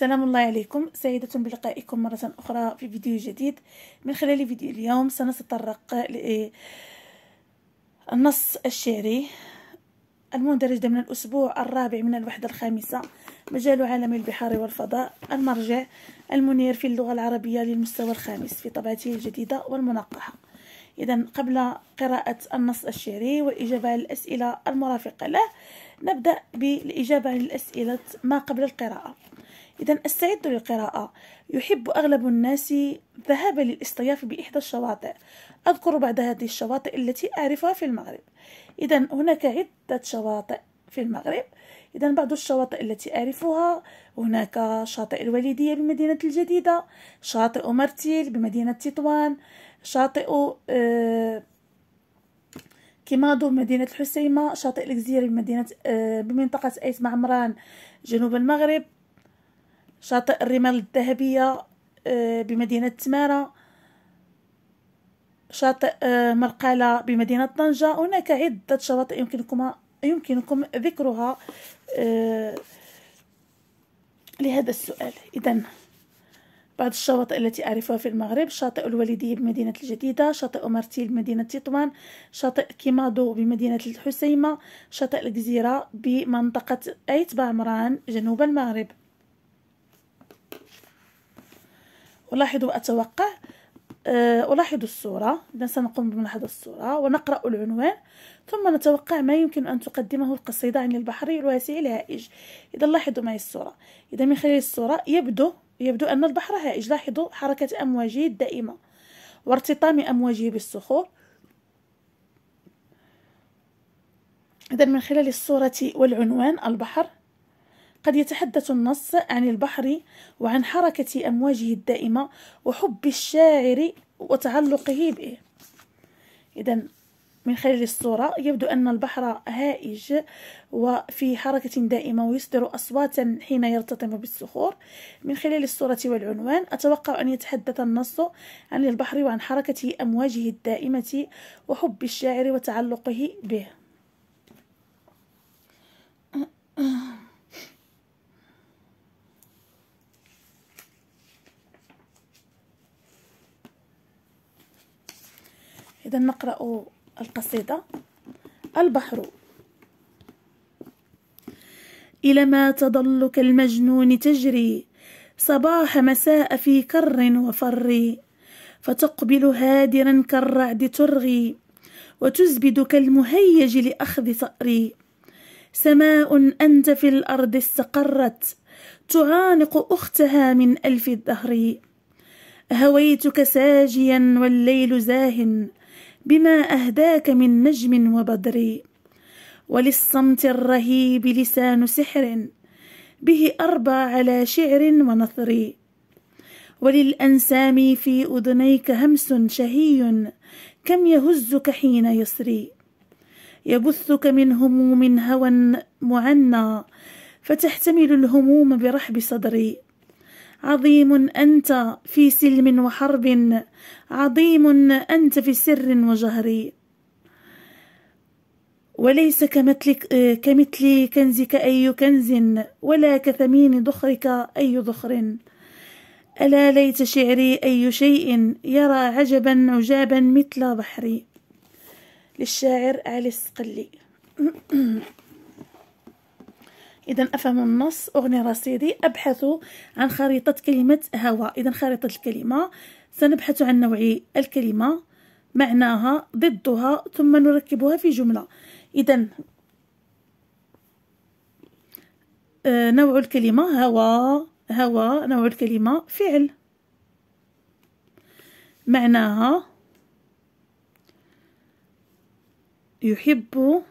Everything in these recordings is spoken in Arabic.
السلام الله عليكم سعيدة بلقائكم مرة أخرى في فيديو جديد من خلال فيديو اليوم سنتطرق للنص الشعري المندرج ضمن الأسبوع الرابع من الوحدة الخامسة مجال عالم البحار والفضاء المرجع المنير في اللغة العربية للمستوى الخامس في طبعته الجديدة والمنقحة إذا قبل قراءة النص الشعري والإجابة على الأسئلة المرافقة له نبدأ بالإجابة على الأسئلة ما قبل القراءة إذا استعد للقراءة يحب أغلب الناس الذهاب للاصطياف بإحدى الشواطئ أذكر بعض هذه الشواطئ التي أعرفها في المغرب إذا هناك عدة شواطئ في المغرب إذا بعض الشواطئ التي أعرفها هناك شاطئ الوليدية بمدينة الجديدة شاطئ مرتيل بمدينة تطوان شاطئ آه، كيمادو بمدينة الحسيمة شاطئ الجزيرة بمدينة آه، بمنطقة أيت معمران جنوب المغرب شاطئ الرمال الذهبية آه، بمدينة تمارة شاطئ آه، مرقلة بمدينة طنجة هناك عدة شواطئ يمكنكم يمكنكم ذكرها آه، لهذا السؤال إذا بعض الشواطئ التي أعرفها في المغرب شاطئ الوالدية بمدينة الجديدة شاطئ مرتيل بمدينة تطوان شاطئ كيمادو بمدينة الحسيمة شاطئ الجزيرة بمنطقة أيت بعمران جنوب المغرب ألاحظ وأتوقع آه، ألاحظ الصورة إذا سنقوم بملاحظة الصورة ونقرأ العنوان ثم نتوقع ما يمكن أن تقدمه القصيدة عن البحر الواسع الهائج إذا لاحظوا معي الصورة إذا من خلال الصورة يبدو يبدو أن البحر هائج لاحظوا حركة أمواجه الدائمة وارتطام أمواجه بالصخور إذا من خلال الصورة والعنوان البحر قد يتحدث النص عن البحر وعن حركة أمواجه الدائمة وحب الشاعر وتعلقه به إذا من خلال الصورة يبدو أن البحر هائج وفي حركة دائمة ويصدر أصواتا حين يرتطم بالصخور من خلال الصورة والعنوان أتوقع أن يتحدث النص عن البحر وعن حركة أمواجه الدائمة وحب الشاعر وتعلقه به إذا نقرأ القصيدة البحر إلى ما تضل كالمجنون تجري صباح مساء في كر وفر فتقبل هادرا كالرعد ترغي وتزبد كالمهيج لأخذ صأري سماء أنت في الأرض استقرت تعانق أختها من ألف الدهر هويتك ساجيا والليل زاهٍ بما أهداك من نجم وبدر وللصمت الرهيب لسان سحر به أربى على شعر ونثر وللأنسام في أذنيك همس شهي كم يهزك حين يسري يبثك من هموم هوى معنى فتحتمل الهموم برحب صدري عظيم أنت في سلم وحرب عظيم أنت في سر وجهر وليس كمثلك كمثل كنزك أي كنز ولا كثمين ضخرك أي ضخر ألا ليت شعري أي شيء يرى عجبا عجابا مثل بحري للشاعر علي الصقلي إذا أفهم النص أغني رصيدي أبحث عن خريطة كلمة هوى إذا خريطة الكلمة سنبحث عن نوع الكلمة معناها ضدها ثم نركبها في جملة إذا آه، نوع الكلمة هوى هوى نوع الكلمة فعل معناها يحب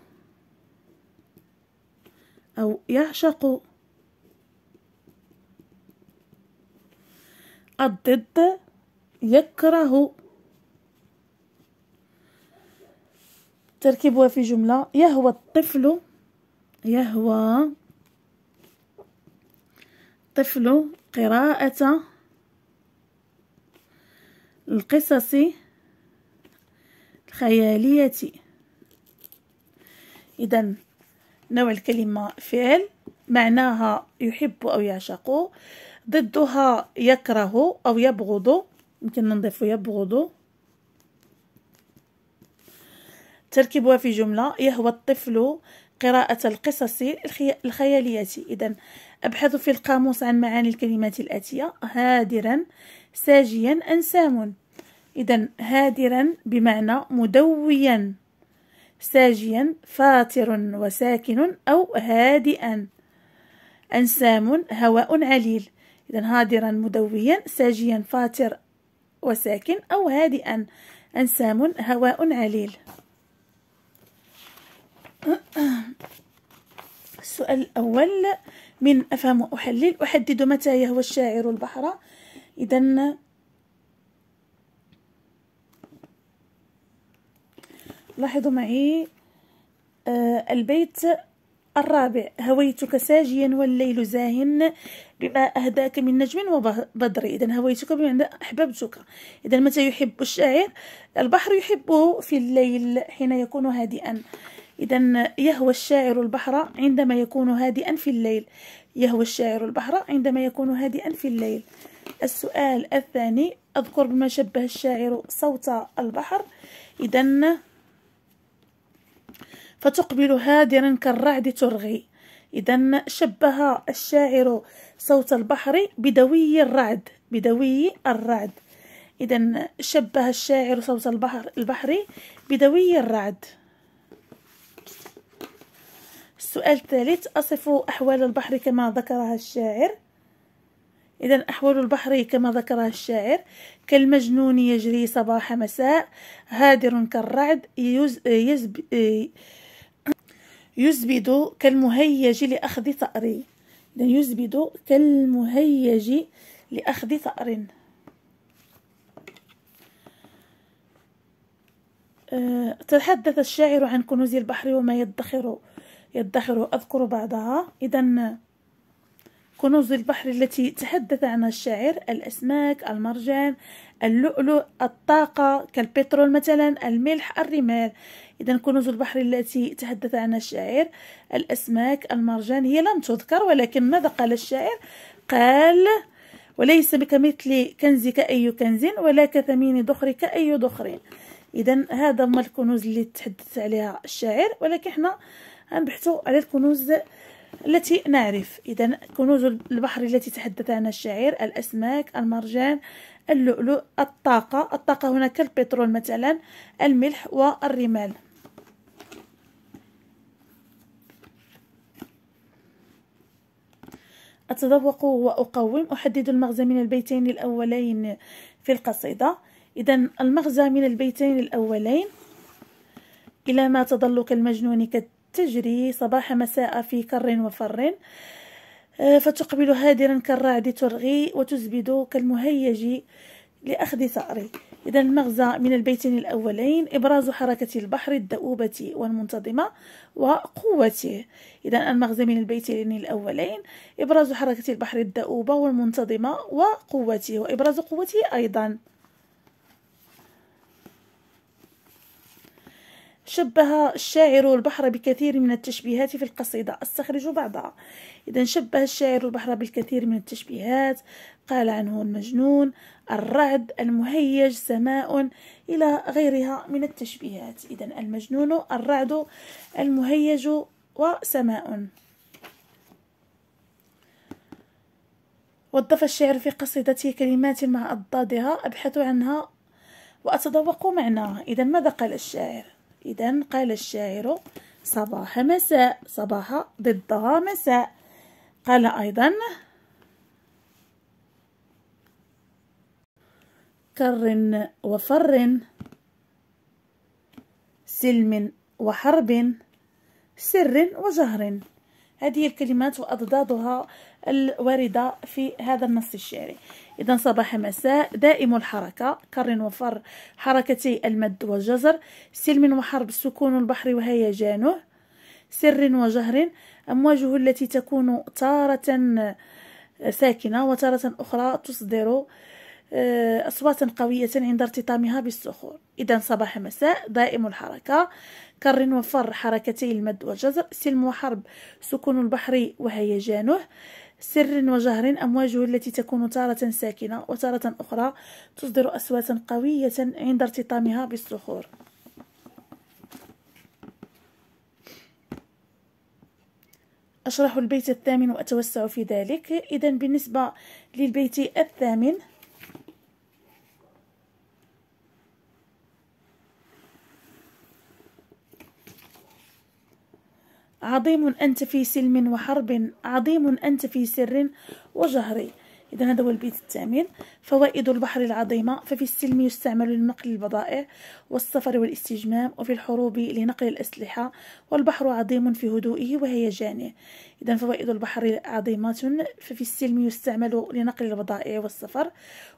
أو يعشق الضد يكره تركيبها في جملة يهوى الطفل يهوى الطفل قراءة القصص الخيالية إذا نوع الكلمة فعل معناها يحب أو يعشق ضدها يكره أو يبغض يمكن نضيف يبغض تركيبها في جملة يهوى الطفل قراءة القصص الخيالية إذا أبحث في القاموس عن معاني الكلمات الآتية هادرا ساجيا أنسام إذا هادرا بمعنى مدويا ساجيا فاطر وساكن أو هادئا أنسام هواء عليل إذا هادرا مدويا ساجيا فاطر وساكن أو هادئا أنسام هواء عليل السؤال الأول من أفهم وأحلل أحدد متى يهوى الشاعر البحر إذا لاحظوا معي آه البيت الرابع هويتك ساجيا والليل زاهن بما أهداك من نجم وبدر إذا هويتك بما أحببتك إذا متى يحب الشاعر البحر يحبه في الليل حين يكون هادئا إذا يهوى الشاعر البحر عندما يكون هادئا في الليل يهوى الشاعر البحر عندما يكون هادئا في الليل السؤال الثاني أذكر بما شبه الشاعر صوت البحر إذا فتقبل هادرا كالرعد ترغي إذا شبه الشاعر صوت البحر بدوي الرعد بدوي الرعد إذا شبه الشاعر صوت البحر البحر بدوي الرعد السؤال الثالث أصف أحوال البحر كما ذكرها الشاعر إذا أحوال البحر كما ذكرها الشاعر كالمجنون يجري صباح مساء هادر كالرعد يز يزب يزبد كالمهيج لأخذ ثأر يزبد كالمهيج لأخذ ثأر أه، تحدث الشاعر عن كنوز البحر وما يدخر يدخر أذكر بعضها إذا كنوز البحر التي تحدث عنها الشاعر الأسماك المرجان اللؤلؤ الطاقة كالبترول مثلا الملح الرمال إذا كنوز البحر التي تحدث عنها الشاعر الأسماك المرجان هي لم تذكر ولكن ماذا قال الشاعر قال وليس بكمثل كنزك أي كنز ولا كثمين ضخرك أي ضخر إذا هذا هما الكنوز اللي تحدث عليها الشاعر ولكن حنا غنبحثو على الكنوز التي نعرف إذا كنوز البحر التي تحدث عنها الشاعر الأسماك المرجان اللؤلؤ الطاقة الطاقة هنا كالبترول مثلا الملح والرمال أتذوق وأقوم أحدد المغزى من البيتين الأولين في القصيدة إذا المغزى من البيتين الأولين إلى ما تظل كالمجنون كد تجري صباح مساء في كر وفر آه، فتقبل هادرا كالرعد ترغي وتزبد كالمهيج لأخذ ثأري إذا المغزى من البيتين الأولين إبراز حركة البحر الدؤوبة والمنتظمة وقوته إذا المغزى من البيتين الأولين إبراز حركة البحر الدؤوبة والمنتظمة وقوته وإبراز قوته أيضا شبه الشاعر البحر بكثير من التشبيهات في القصيدة أستخرج بعضها إذا شبه الشاعر البحر بالكثير من التشبيهات قال عنه المجنون الرعد المهيج سماء إلى غيرها من التشبيهات إذا المجنون الرعد المهيج وسماء وظف الشعر في قصيدته كلمات مع أضدادها أبحث عنها وأتذوق معناها إذا ماذا قال الشاعر إذا قال الشاعر صباح مساء صباح ضدها مساء قال أيضا كر وفر سلم وحرب سر وجهر هذه الكلمات وأضدادها الواردة في هذا النص الشعري إذا صباح مساء دائم الحركة كر وفر حركتي المد والجزر سلم وحرب سكون البحر وهيجانه سر وجهر أمواجه التي تكون تارة ساكنة وتارة أخرى تصدر آه، أصوات قوية عند ارتطامها بالصخور إذا صباح مساء دائم الحركة كر وفر حركتي المد والجزر سلم وحرب سكون البحر وهيجانه سر وجهر أمواجه التي تكون تارة ساكنة وتارة أخرى تصدر أصواتا قوية عند ارتطامها بالصخور أشرح البيت الثامن وأتوسع في ذلك إذا بالنسبة للبيت الثامن عظيم أنت في سلم وحرب عظيم أنت في سر وجهر إذا هذا هو البيت الثامن فوائد البحر العظيمة ففي السلم يستعمل لنقل البضائع والسفر والاستجمام وفي الحروب لنقل الأسلحة والبحر عظيم في هدوئه وهيجانه إذا فوائد البحر عظيمة ففي السلم يستعمل لنقل البضائع والسفر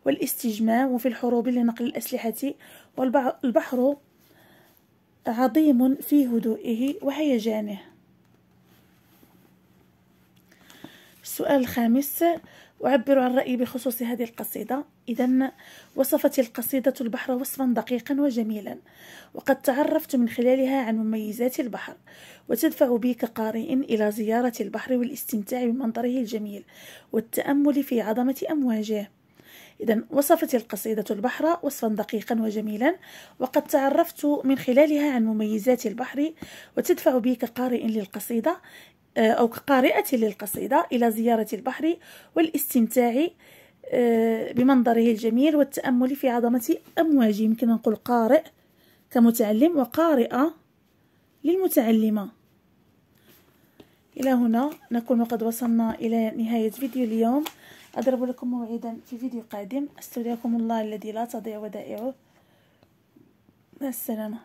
والاستجمام وفي الحروب لنقل الأسلحة والبحر عظيم في هدوئه وهيجانه السؤال الخامس أعبر عن رأيي بخصوص هذه القصيدة إذا وصفت القصيدة البحر وصفا دقيقا وجميلا وقد تعرفت من خلالها عن مميزات البحر وتدفع بي كقارئ إلى زيارة البحر والاستمتاع بمنظره الجميل والتأمل في عظمة أمواجه إذا وصفت القصيدة البحر وصفا دقيقا وجميلا وقد تعرفت من خلالها عن مميزات البحر وتدفع بي كقارئ للقصيدة آه، أو كقارئة للقصيدة إلى زيارة البحر والاستمتاع آه، بمنظره الجميل والتأمل في عظمة أمواجه يمكن نقول قارئ كمتعلم وقارئة للمتعلمة إلى هنا نكون قد وصلنا إلى نهاية فيديو اليوم أضرب لكم موعدا في فيديو قادم أستودعكم الله الذي لا تضيع ودائعه مع السلامة